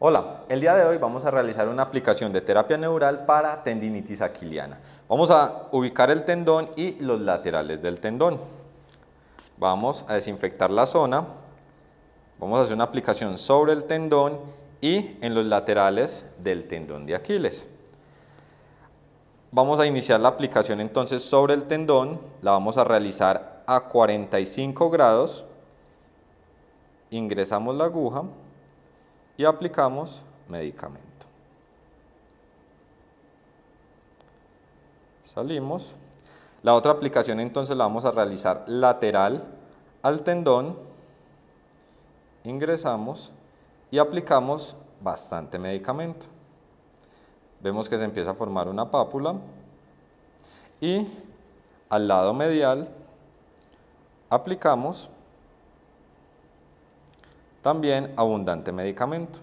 Hola, el día de hoy vamos a realizar una aplicación de terapia neural para tendinitis aquiliana. Vamos a ubicar el tendón y los laterales del tendón. Vamos a desinfectar la zona. Vamos a hacer una aplicación sobre el tendón y en los laterales del tendón de Aquiles. Vamos a iniciar la aplicación entonces sobre el tendón. La vamos a realizar a 45 grados. Ingresamos la aguja y aplicamos medicamento. Salimos. La otra aplicación entonces la vamos a realizar lateral al tendón. Ingresamos y aplicamos bastante medicamento. Vemos que se empieza a formar una pápula y al lado medial aplicamos también abundante medicamento.